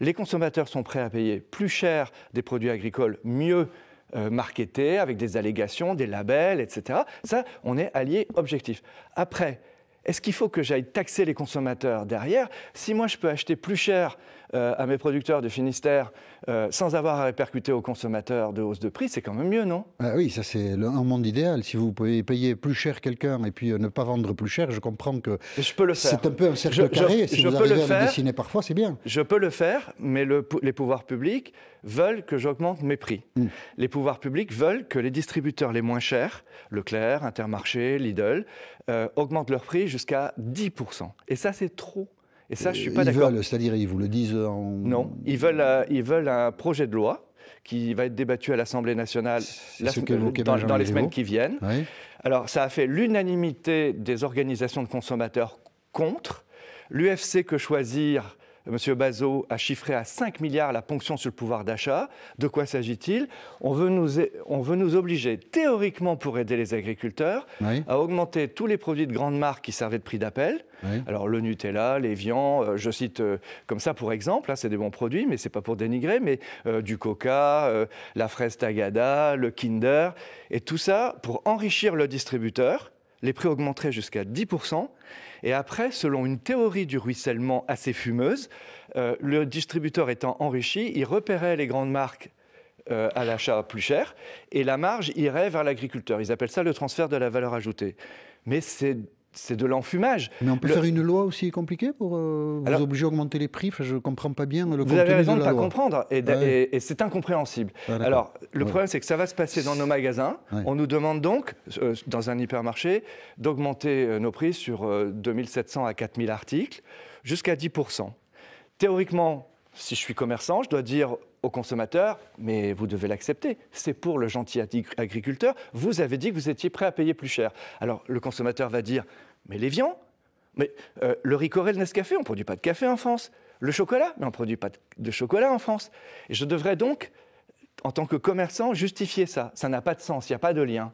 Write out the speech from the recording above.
Les consommateurs sont prêts à payer plus cher des produits agricoles mieux euh, marketés, avec des allégations, des labels, etc. Ça, on est allié objectif. Après, est-ce qu'il faut que j'aille taxer les consommateurs derrière Si moi je peux acheter plus cher euh, à mes producteurs du Finistère euh, sans avoir à répercuter aux consommateurs de hausse de prix, c'est quand même mieux, non ah Oui, ça c'est un monde idéal. Si vous pouvez payer plus cher quelqu'un et puis euh, ne pas vendre plus cher, je comprends que c'est un peu un cercle je, carré. si vous peux arrivez le faire, à dessiner parfois, c'est bien. Je peux le faire, mais le, les pouvoirs publics veulent que j'augmente mes prix. Hmm. Les pouvoirs publics veulent que les distributeurs les moins chers, Leclerc, Intermarché, Lidl, augmentent leurs prix jusqu'à 10%. Et ça, c'est trop. Et ça, je suis pas d'accord. C'est-à-dire, ils vous le disent Non, ils veulent, ils veulent un projet de loi qui va être débattu à l'Assemblée nationale dans, les semaines qui viennent. Alors, ça a fait l'unanimité des organisations de consommateurs contre. L'UFC Que Choisir M. Bazot a chiffré à 5 milliards la ponction sur le pouvoir d'achat. De quoi s'agit-il on, veut nous, on veut nous obliger, théoriquement, pour aider les agriculteurs, à augmenter tous les produits de grande marque qui servaient de prix d'appel. Alors le Nutella, les viands, euh, je cite euh, comme ça pour exemple, hein, c'est des bons produits, mais c'est pas pour dénigrer, mais euh, du Coca, la fraise Tagada, le Kinder, et tout ça pour enrichir le distributeur les prix augmenteraient jusqu'à 10%. Et après, selon une théorie du ruissellement assez fumeuse, euh, le distributeur étant enrichi, il repérait les grandes marques euh, à l'achat plus cher et la marge irait vers l'agriculteur. Ils appellent ça le transfert de la valeur ajoutée. Mais c'est c'est de l'enfumage. Mais on peut faire une loi aussi compliquée pour euh, vous obliger à augmenter les prix. je ne comprends pas bien le Vous avez raison de ne pas comprendre et, c'est incompréhensible. Ah, Alors, le problème, c'est que ça va se passer dans nos magasins. On nous demande donc, euh, dans un hypermarché, d'augmenter euh, nos prix sur 2700 à 4000 articles jusqu'à 10 Théoriquement, si je suis commerçant, je dois dire au consommateur, mais vous devez l'accepter, c'est pour le gentil agriculteur, vous avez dit que vous étiez prêt à payer plus cher. Alors le consommateur va dire, mais les viands, mais euh, le Ricoré, le Nescafé, on ne produit pas de café en France. Le chocolat, mais on ne produit pas de chocolat en France. Et je devrais donc, en tant que commerçant, justifier ça. Ça n'a pas de sens, il n'y a pas de lien.